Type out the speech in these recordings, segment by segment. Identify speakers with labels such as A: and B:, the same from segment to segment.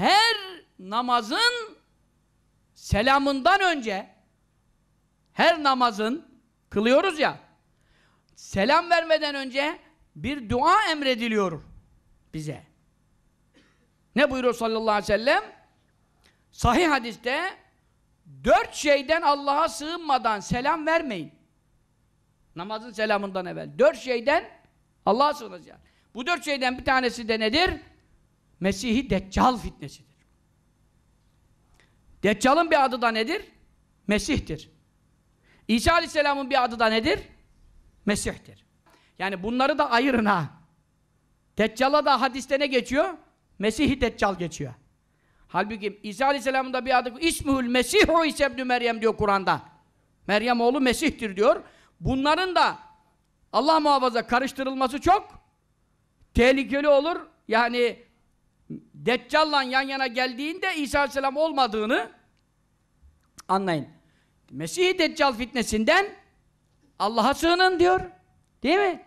A: her namazın selamından önce her namazın kılıyoruz ya selam vermeden önce bir dua emrediliyor bize. Ne buyuruyor sallallahu aleyhi ve sellem? Sahih hadiste dört şeyden Allah'a sığınmadan selam vermeyin. Namazın selamından evvel. Dört şeyden Allah'a sığınacağız. Bu dört şeyden bir tanesi de nedir? Mesihi i Deccal fitnesidir. Deccal'ın bir adı da nedir? Mesih'tir. İsa Aleyhisselam'ın bir adı da nedir? Mesih'tir. Yani bunları da ayırın ha. Deccal'a da hadiste ne geçiyor? Mesih-i Deccal geçiyor. Halbuki İsa Aleyhisselam'ın da bir adı İsmihül Mesih İsa İbni Meryem diyor Kur'an'da. Meryem oğlu Mesih'tir diyor. Bunların da Allah muhafaza karıştırılması çok tehlikeli olur. Yani Deccal'la yan yana geldiğinde İsa Aleyhisselam olmadığını anlayın. Mesih-i Deccal fitnesinden Allah'a sığının diyor. Değil mi?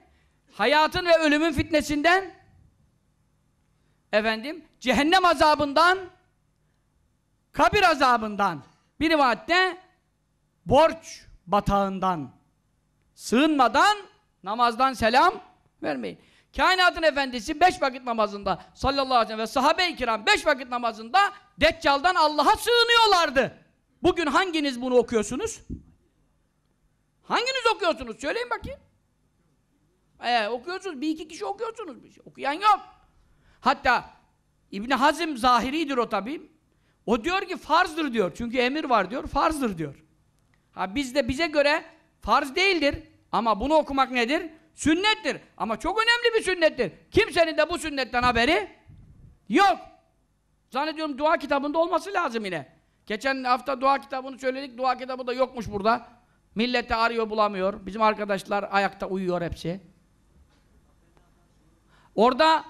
A: Hayatın ve ölümün fitnesinden efendim cehennem azabından kabir azabından bir vaatte borç batağından sığınmadan namazdan selam vermeyin. Kainatın efendisi beş vakit namazında sallallahu aleyhi ve sellem ve sahabe-i kiram beş vakit namazında Deccal'dan Allah'a sığınıyorlardı. Bugün hanginiz bunu okuyorsunuz? Hanginiz okuyorsunuz? Söyleyin bakayım. Ee, okuyorsunuz. Bir iki kişi okuyorsunuz. Bir şey. Okuyan yok. Hatta İbn Hazim zahiridir o tabi. O diyor ki farzdır diyor. Çünkü emir var diyor. Farzdır diyor. Ha bizde bize göre farz değildir. Ama bunu okumak nedir? Sünnettir. Ama çok önemli bir sünnettir. Kimsenin de bu sünnetten haberi yok. Zannediyorum dua kitabında olması lazım yine. Geçen hafta dua kitabını söyledik. Dua kitabı da yokmuş burada. Millete arıyor bulamıyor. Bizim arkadaşlar ayakta uyuyor hepsi. Orada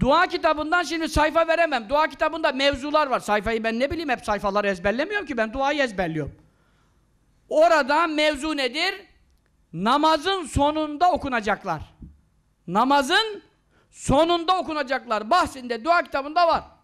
A: dua kitabından şimdi sayfa veremem. Dua kitabında mevzular var. Sayfayı ben ne bileyim hep sayfaları ezberlemiyorum ki ben duayı ezberliyorum. Orada mevzu nedir? namazın sonunda okunacaklar. Namazın sonunda okunacaklar. Bahsinde dua kitabında var.